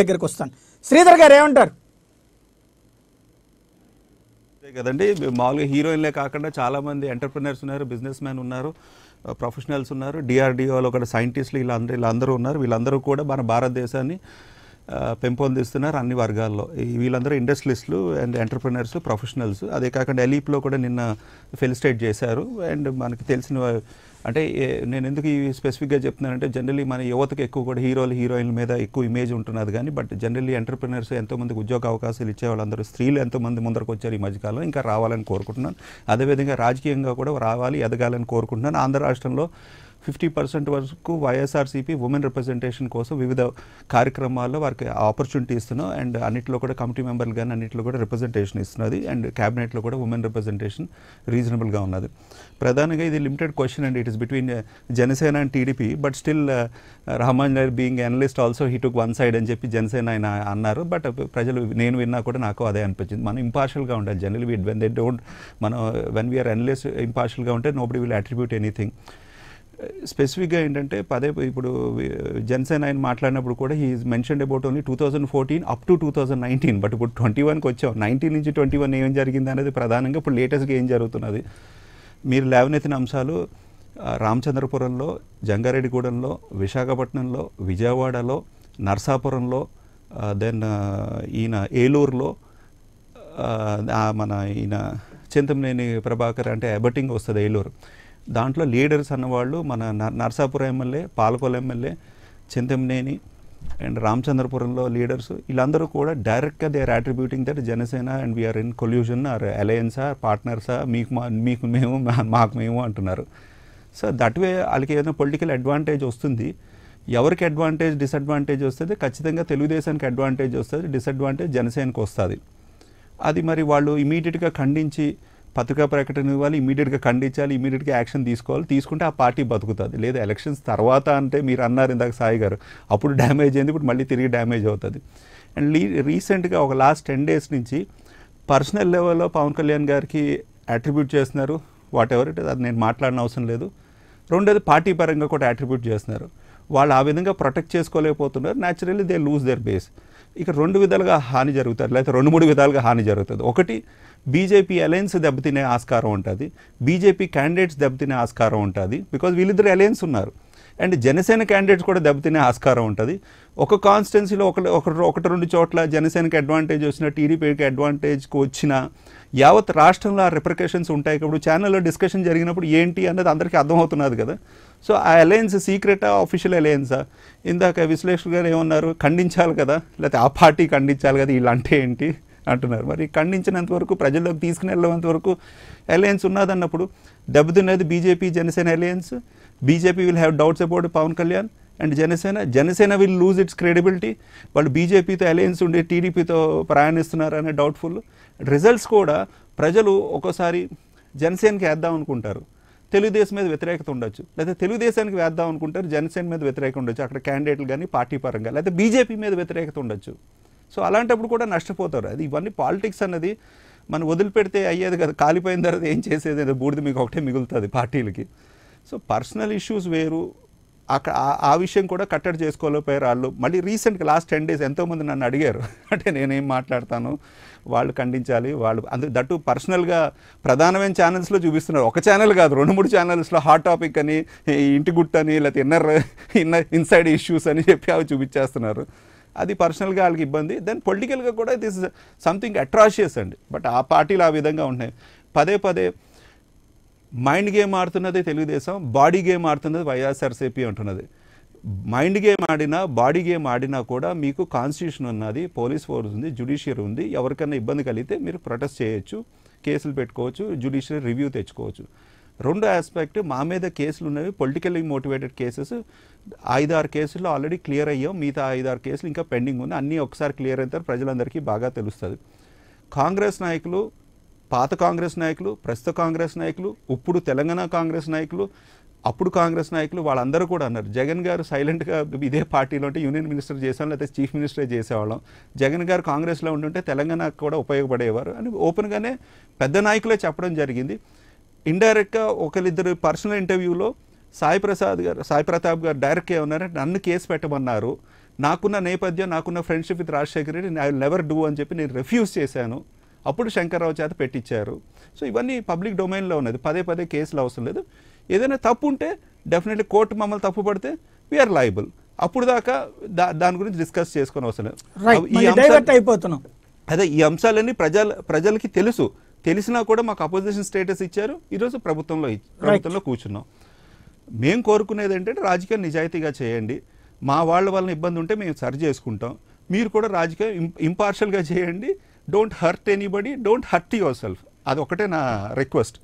దగ్గరికి వస్తాను శ్రీధర్ గారు ఏమంటారు కదండి మామూలుగా హీరోయిన్లే కాకుండా చాలామంది ఎంటర్ప్రినర్స్ ఉన్నారు బిజినెస్ మ్యాన్ ఉన్నారు ప్రొఫెషనల్స్ ఉన్నారు డిఆర్డిఓలో ఒక సైంటిస్టులు వీళ్ళందరూ వీళ్ళందరూ ఉన్నారు వీళ్ళందరూ కూడా మన భారతదేశాన్ని పెంపొందిస్తున్నారు అన్ని వర్గాల్లో వీళ్ళందరూ ఇండస్ట్రియలిస్టులు అండ్ ఎంటర్ప్రినర్స్ ప్రొఫెషనల్స్ అదే కాకుండా ఎలీప్లో కూడా నిన్న ఫెలిస్టేట్ చేశారు అండ్ మనకి తెలిసిన అంటే నేను ఎందుకు ఈ స్పెసిఫిక్గా చెప్తున్నానంటే జనరలీ మన యువతకు ఎక్కువ కూడా హీరోలు హీరోయిన్ల మీద ఎక్కువ ఇమేజ్ ఉంటున్నది కానీ బట్ జనరలీ ఎంటర్ప్రినర్స్ ఎంతోమందికి ఉద్యోగ అవకాశాలు ఇచ్చే వాళ్ళందరూ స్త్రీలు ఎంతోమంది ముందరకు వచ్చారు ఈ మధ్యకాలంలో ఇంకా రావాలని కోరుకుంటున్నాను అదేవిధంగా రాజకీయంగా కూడా రావాలి ఎదగాలని కోరుకుంటున్నాను ఆంధ్ర రాష్ట్రంలో ఫిఫ్టీ పర్సెంట్ వరకు వైఎస్ఆర్సీపీ ఉమెన్ రిప్రజెంటేషన్ కోసం వివిధ కార్యక్రమాల్లో వారికి ఆపర్చునిటీ ఇస్తున్నాం అండ్ అన్నింటిలో కూడా కమిటీ మెంబర్లు కానీ అన్నింటిలో కూడా రిప్రజెంటేషన్ ఇస్తున్నది అండ్ క్యాబినెట్లో కూడా ఉమెన్ రిప్రజెంటేషన్ రీజనబుల్గా ఉన్నది ప్రధానంగా ఇది limited question and it is between Janasena and TDP but still Rahman గారు being analyst also he took one side అని చెప్పి జనసేన ఆయన అన్నారు బట్ uh, ప్రజలు నేను విన్నా కూడా నాకు అదే అనిపించింది మనం ఇంపార్షియల్గా ఉండాలి general we when they don't మనం వెన్ వీఆర్ అనలిస్ట్ ఇంపార్షియల్గా ఉంటే నోబడి విల్ అట్రిబ్యూట్ ఎనీథింగ్ స్పెసిఫిక్గా ఏంటంటే పదే ఇప్పుడు జన్సేన్ ఆయన మాట్లాడినప్పుడు కూడా he is mentioned about only two thousand fourteen up to two thousand nineteen but ఇప్పుడు ట్వంటీ వన్కి వచ్చాం నైన్టీన్ నుంచి ట్వంటీ వన్ ఏం జరిగింది అనేది ప్రధానంగా ఇప్పుడు లేటెస్ట్గా ఏం జరుగుతున్నది మీరు లేవనెత్తిన అంశాలు రామచంద్రపురంలో జంగారెడ్డిగూడెంలో విశాఖపట్నంలో విజయవాడలో నర్సాపురంలో దెన్ ఈయన ఏలూరులో మన ఈయన చింతమనేని ప్రభాకర్ అంటే అబటింగ్ వస్తుంది ఏలూరు దాంట్లో లీడర్స్ అన్నవాళ్ళు మన Narsapuram MLA Palakollu MLA Chintamaneni and రామచంద్రపురంలో లీడర్స్ వీళ్ళందరూ కూడా డైరెక్ట్గా they are attributing that Janasena and we are in collusion or అలయన్సా పార్ట్నర్సా మీకు మా మీకు మేము మాకు మేము అంటున్నారు సో దట్ వే వాళ్ళకి ఏదైనా పొలిటికల్ అడ్వాంటేజ్ వస్తుంది ఎవరికి అడ్వాంటేజ్ డిసడ్వాంటేజ్ వస్తుంది ఖచ్చితంగా తెలుగుదేశానికి అడ్వాంటేజ్ వస్తుంది డిసడ్వాంటేజ్ జనసేనకు వస్తుంది అది మరి వాళ్ళు ఇమీడియట్గా ఖండించి పత్రికా ప్రకటన ఇవ్వాలి ఇమీడియట్గా ఖండించాలి ఇమీడియట్గా యాక్షన్ తీసుకోవాలి తీసుకుంటే ఆ పార్టీ బతుకుతుంది లేదా ఎలక్షన్స్ తర్వాత అంటే మీరు అన్నారు ఇందాక సాయి గారు అప్పుడు డ్యామేజ్ అయింది ఇప్పుడు మళ్ళీ తిరిగి డ్యామేజ్ అవుతుంది అండ్ లీ రీసెంట్గా ఒక లాస్ట్ టెన్ డేస్ నుంచి పర్సనల్ లెవెల్లో పవన్ కళ్యాణ్ గారికి అట్రిబ్యూట్ చేస్తున్నారు వాట్ ఎవర్ ఇట్ అది నేను మాట్లాడిన అవసరం లేదు రెండోది పార్టీ పరంగా కూడా అట్రిబ్యూట్ చేస్తున్నారు వాళ్ళు ఆ విధంగా ప్రొటెక్ట్ చేసుకోలేకపోతున్నారు naturally they lose their base ఇక రెండు విధాలుగా హాని జరుగుతుంది లేకపోతే రెండు మూడు విధాలుగా హాని జరుగుతుంది ఒకటి బీజేపీ అలయన్స్ దెబ్బతినే ఆస్కారం ఉంటుంది బీజేపీ క్యాండిడేట్స్ దెబ్బతినే ఆస్కారం ఉంటుంది బికాజ్ వీళ్ళిద్దరు అలయన్స్ ఉన్నారు అండ్ జనసేన క్యాండిడేట్స్ కూడా దెబ్బతినే ఆస్కారం ఉంటుంది ఒక కాన్స్టిట్యున్సీలో ఒక ఒకటి రెండు చోట్ల జనసేనకి అడ్వాంటేజ్ వచ్చిన టీడీపీకి అడ్వాంటేజ్కి వచ్చిన యావత్ రాష్ట్రంలో ఆ రిప్రికేషన్స్ ఉంటాయి కాబట్టి ఛానల్లో డిస్కషన్ జరిగినప్పుడు ఏంటి అన్నది అందరికీ అర్థమవుతున్నది కదా సో ఆ అలయన్స్ సీక్రెటా ఆఫీషియల్ అలయన్సా ఇందాక విశ్లేషకులు గారు ఏమన్నారు ఖండించాలి కదా లేకపోతే ఆ పార్టీ ఖండించాలి కదా వీళ్ళు అంటే ఏంటి అంటున్నారు మరి ఖండించినంత వరకు ప్రజల్లోకి తీసుకుని వెళ్ళేంత వరకు అలయన్స్ ఉన్నదన్నప్పుడు దెబ్బతిన్నది BJP Janasena alliance BJP will have doubts about Pawan Kalyan and Janasena Janasena will lose its credibility వాళ్ళు బీజేపీతో అలయన్స్ ఉండి టీడీపీతో ప్రయాణిస్తున్నారు అనే డౌట్ఫుల్ రిజల్ట్స్ కూడా ప్రజలు ఒక్కోసారి జనసేనకి వేద్దాం అనుకుంటారు తెలుగుదేశం మీద వ్యతిరేకత ఉండొచ్చు లేదా తెలుగుదేశానికి వేద్దాం అనుకుంటారు జనసేన మీద వ్యతిరేకత ఉండొచ్చు అక్కడ క్యాండిడేట్లు కానీ పార్టీ పరంగా లేకపోతే బీజేపీ మీద వ్యతిరేకత ఉండొచ్చు సో అలాంటప్పుడు కూడా నష్టపోతారు అది ఇవన్నీ పాలిటిక్స్ అన్నది మనం వదిలిపెడితే అయ్యేది కదా కాలిపోయిన తర్వాత ఏం చేసేది బూడిద మీకు ఒకటే మిగులుతుంది పార్టీలకి సో పర్సనల్ ఇష్యూస్ వేరు అక్కడ ఆ విషయం కూడా కట్టడి చేసుకోలేకపోయారు వాళ్ళు మళ్ళీ రీసెంట్గా లాస్ట్ టెన్ డేస్ ఎంతోమంది నన్ను అడిగారు అంటే నేనేం మాట్లాడతాను వాళ్ళు ఖండించాలి వాళ్ళు అందుకు దట్టు పర్సనల్గా ప్రధానమైన ఛానల్స్లో చూపిస్తున్నారు ఒక ఛానల్ కాదు రెండు మూడు ఛానల్స్లో హాట్ టాపిక్ అని ఇంటి గుట్ట అని లేకపోతే ఇన్నర్ ఇన్నర్ ఇన్సైడ్ ఇష్యూస్ అని చెప్పి అవి చూపించేస్తున్నారు అది పర్సనల్గా వాళ్ళకి ఇబ్బంది దెన్ పొలిటికల్గా కూడా దిస్ సంథింగ్ అట్రాషియస్ అండి బట్ ఆ పార్టీలు ఆ విధంగా ఉన్నాయి పదే పదే మైండ్ గేమ్ ఆడుతున్నది తెలుగుదేశం బాడీ గేమ్ ఆడుతున్నది వైఎస్ఆర్సీపీ అంటున్నది మైండ్ గేమ్ ఆడినా బాడీ గేమ్ ఆడినా కూడా మీకు కాన్స్టిట్యూషన్ ఉన్నది పోలీస్ ఫోర్స్ ఉంది జ్యుడిషియరీ ఉంది ఎవరికైనా ఇబ్బంది కలిగితే మీరు ప్రొటెస్ట్ చేయొచ్చు కేసులు పెట్టుకోవచ్చు జ్యుడిషియరీ రివ్యూ తెచ్చుకోవచ్చు రెండో ఆస్పెక్ట్ మా మీద కేసులు ఉన్నవి పొలిటికల్లీ మోటివేటెడ్ కేసెస్ ఐదారు కేసులు ఆల్రెడీ క్లియర్ అయ్యాం మిగతా ఐదారు కేసులు ఇంకా పెండింగ్ ఉంది అన్నీ ఒకసారి క్లియర్ అవుతారు ప్రజలందరికీ బాగా తెలుస్తుంది కాంగ్రెస్ నాయకులు పాత కాంగ్రెస్ నాయకులు ప్రస్తుత కాంగ్రెస్ నాయకులు ఇప్పుడు తెలంగాణ కాంగ్రెస్ నాయకులు అప్పుడు కాంగ్రెస్ నాయకులు వాళ్ళందరూ కూడా అన్నారు జగన్ గారు సైలెంట్గా ఇదే పార్టీలో ఉంటే యూనియన్ మినిస్టర్ చేసాం లేకపోతే చీఫ్ మినిస్టరే చేసేవాళ్ళం జగన్ గారు కాంగ్రెస్లో ఉంటుంటే తెలంగాణకు కూడా ఉపయోగపడేవారు అని ఓపెన్గానే పెద్ద నాయకులే చెప్పడం జరిగింది ఇండైరెక్ట్గా ఒకరిద్దరు పర్సనల్ ఇంటర్వ్యూలో సాయి ప్రసాద్ గారు సాయి ప్రతాప్ గారు డైరెక్ట్ ఏమన్నారంటే నన్ను కేసు పెట్టమన్నారు నాకున్న నేపథ్యం నాకున్న friendship with Rajasekhar Reddy I never do అని చెప్పి నేను రిఫ్యూజ్ చేశాను అప్పుడు శంకర్రావు చేత పెట్టించారు సో ఇవన్నీ పబ్లిక్ డొమైన్లో ఉన్నది పదే పదే కేసులు అవసరం లేదు ఏదైనా తప్పు ఉంటే డెఫినెట్లీ కోర్టు మమ్మల్ని తప్పు పడితే వీఆర్ లయబుల్ అప్పుడు దాకా దా దాని గురించి డిస్కస్ చేసుకుని అవసరం అయిపోతున్నాం అదే ఈ అంశాలన్నీ ప్రజల ప్రజలకి తెలుసు తెలిసినా కూడా మాకు అపోజిషన్ స్టేటస్ ఇచ్చారు ఈరోజు ప్రభుత్వంలో ప్రభుత్వంలో కూర్చున్నాం మేము కోరుకునేది ఏంటంటే రాజకీయం నిజాయితీగా చేయండి మా వాళ్ళ వలన ఇబ్బంది ఉంటే మేము సరి చేసుకుంటాం మీరు కూడా రాజకీయం ఇంపార్షల్గా చేయండి don't hurt anybody don't hurt yourself అది ఒకటే నా రిక్వెస్ట్